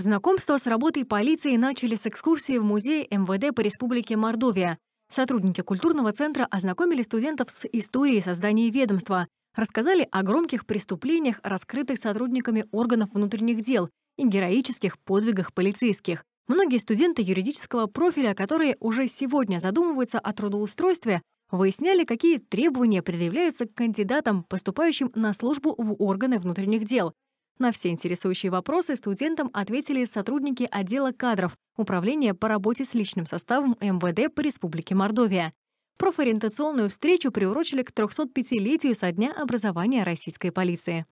Знакомство с работой полиции начали с экскурсии в музей МВД по Республике Мордовия. Сотрудники культурного центра ознакомили студентов с историей создания ведомства, рассказали о громких преступлениях, раскрытых сотрудниками органов внутренних дел и героических подвигах полицейских. Многие студенты юридического профиля, которые уже сегодня задумываются о трудоустройстве, выясняли, какие требования предъявляются к кандидатам, поступающим на службу в органы внутренних дел, на все интересующие вопросы студентам ответили сотрудники отдела кадров Управления по работе с личным составом МВД по Республике Мордовия. Профориентационную встречу приурочили к 305-летию со дня образования российской полиции.